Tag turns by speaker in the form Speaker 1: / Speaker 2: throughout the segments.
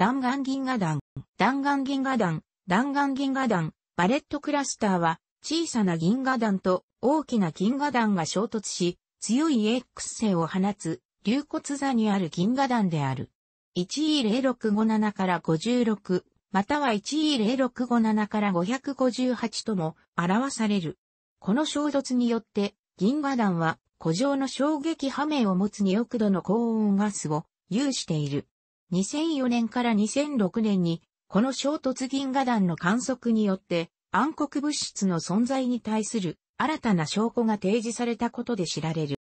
Speaker 1: 弾丸銀河団、弾丸銀河団、弾丸銀河団、バレットクラスターは、小さな銀河団と大きな銀河団が衝突し、強い X 線を放つ、流骨座にある銀河団である。1E0657 から56、または 1E0657 から558とも表される。この衝突によって、銀河団は、古城の衝撃波面を持つ2億度の高温ガスを有している。2004年から2006年に、この衝突銀河団の観測によって、暗黒物質の存在に対する新たな証拠が提示されたことで知られる。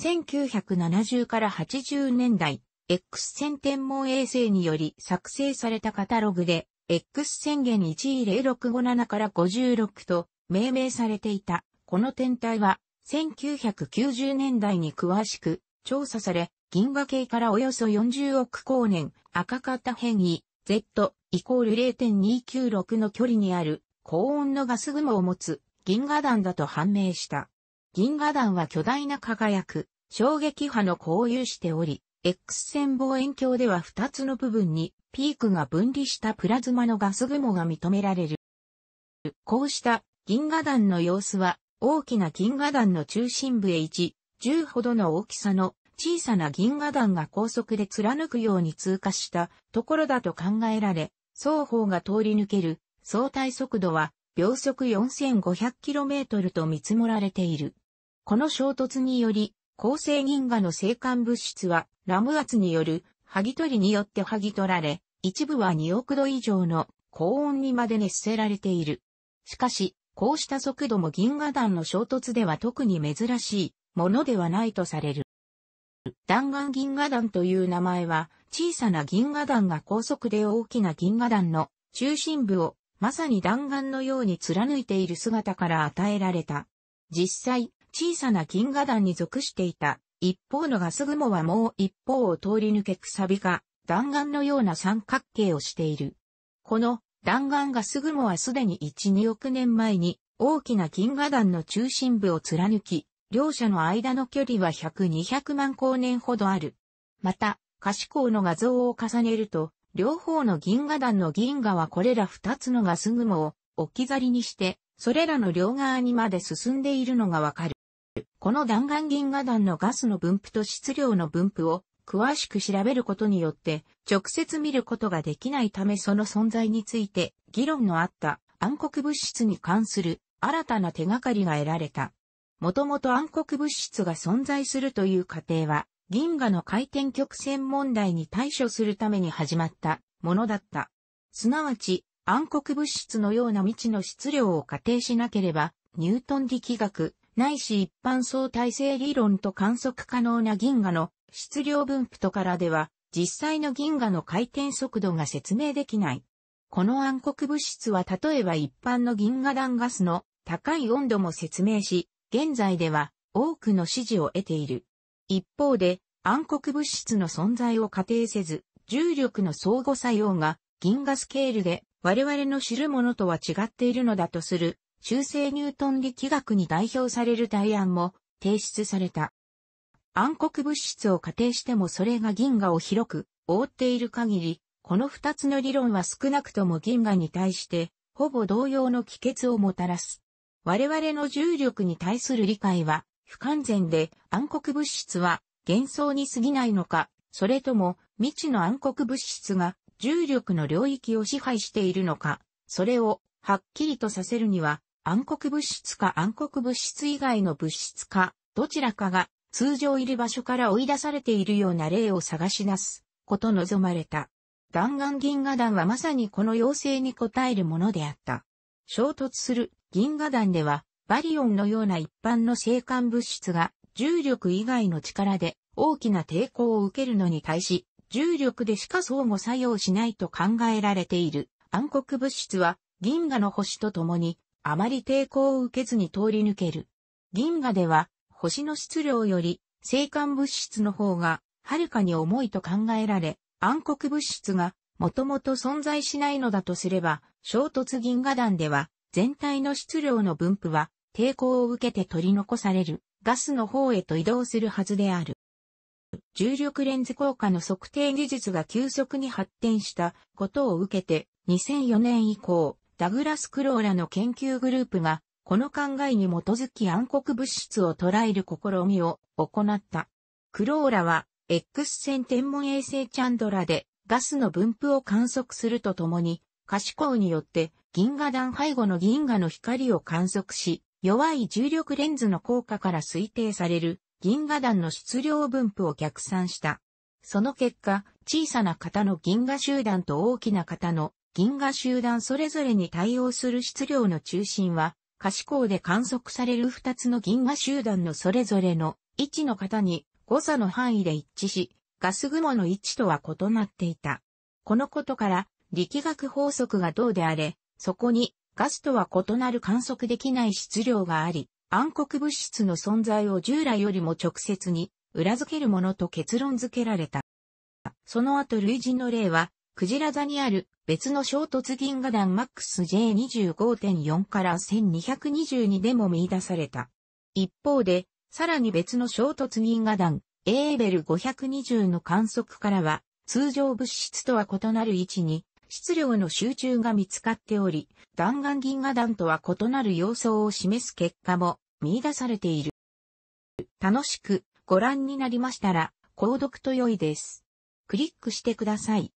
Speaker 1: 1970から80年代、X 線天文衛星により作成されたカタログで、X 宣言10657から56と命名されていた。この天体は、1990年代に詳しく調査され、銀河系からおよそ40億光年、赤型変異、Z イコール0.296の距離にある高温のガス雲を持つ銀河団だと判明した。銀河団は巨大な輝く衝撃波の交流しており、X 線望遠鏡では2つの部分にピークが分離したプラズマのガス雲が認められる。こうした銀河団の様子は大きな銀河団の中心部へ1、10ほどの大きさの小さな銀河団が高速で貫くように通過したところだと考えられ、双方が通り抜ける相対速度は秒速 4500km と見積もられている。この衝突により、恒星銀河の生還物質はラム圧による剥ぎ取りによって剥ぎ取られ、一部は2億度以上の高温にまで熱せられている。しかし、こうした速度も銀河団の衝突では特に珍しいものではないとされる。弾丸銀河団という名前は、小さな銀河団が高速で大きな銀河団の中心部をまさに弾丸のように貫いている姿から与えられた。実際、小さな銀河団に属していた一方のガス雲はもう一方を通り抜けくさびが弾丸のような三角形をしている。この弾丸ガス雲はすでに1、2億年前に大きな銀河団の中心部を貫き、両者の間の距離は100、200万光年ほどある。また、可視光の画像を重ねると、両方の銀河団の銀河はこれら二つのガス雲を置き去りにして、それらの両側にまで進んでいるのがわかる。この弾丸銀河団のガスの分布と質量の分布を詳しく調べることによって直接見ることができないためその存在について議論のあった暗黒物質に関する新たな手がかりが得られた。もともと暗黒物質が存在するという過程は、銀河の回転曲線問題に対処するために始まったものだった。すなわち、暗黒物質のような未知の質量を仮定しなければ、ニュートン力学、ないし一般相対性理論と観測可能な銀河の質量分布とからでは、実際の銀河の回転速度が説明できない。この暗黒物質は例えば一般の銀河弾ガスの高い温度も説明し、現在では多くの支持を得ている。一方で、暗黒物質の存在を仮定せず、重力の相互作用が銀河スケールで我々の知るものとは違っているのだとする中性ニュートン力学に代表される対案も提出された。暗黒物質を仮定してもそれが銀河を広く覆っている限り、この二つの理論は少なくとも銀河に対してほぼ同様の帰結をもたらす。我々の重力に対する理解は不完全で暗黒物質は幻想に過ぎないのか、それとも未知の暗黒物質が重力の領域を支配しているのか、それをはっきりとさせるには暗黒物質か暗黒物質以外の物質か、どちらかが通常いる場所から追い出されているような例を探し出すこと望まれた。弾丸銀河団はまさにこの要請に応えるものであった。衝突する銀河団では、バリオンのような一般の生還物質が、重力以外の力で大きな抵抗を受けるのに対し、重力でしか相互作用しないと考えられている暗黒物質は銀河の星と共にあまり抵抗を受けずに通り抜ける。銀河では星の質量より生還物質の方がはるかに重いと考えられ暗黒物質がもともと存在しないのだとすれば衝突銀河団では全体の質量の分布は抵抗を受けて取り残されるガスの方へと移動するはずである。重力レンズ効果の測定技術が急速に発展したことを受けて2004年以降、ダグラス・クローラの研究グループがこの考えに基づき暗黒物質を捉える試みを行った。クローラは X 線天文衛星チャンドラでガスの分布を観測するとともに可視光によって銀河団背後の銀河の光を観測し、弱い重力レンズの効果から推定される銀河団の質量分布を逆算した。その結果、小さな型の銀河集団と大きな型の銀河集団それぞれに対応する質量の中心は、可視光で観測される2つの銀河集団のそれぞれの位置の型に誤差の範囲で一致し、ガス雲の位置とは異なっていた。このことから、力学法則がどうであれ、そこにガスとは異なる観測できない質量があり、暗黒物質の存在を従来よりも直接に裏付けるものと結論付けられた。その後類人の例は、クジラ座にある別の衝突銀河団 MAXJ25.4 から1222でも見出された。一方で、さらに別の衝突銀河団エーベル520の観測からは、通常物質とは異なる位置に質量の集中が見つかっており、弾丸銀河団とは異なる様相を示す結果も見出されている。楽しくご覧になりましたら、購読と良いです。クリックしてください。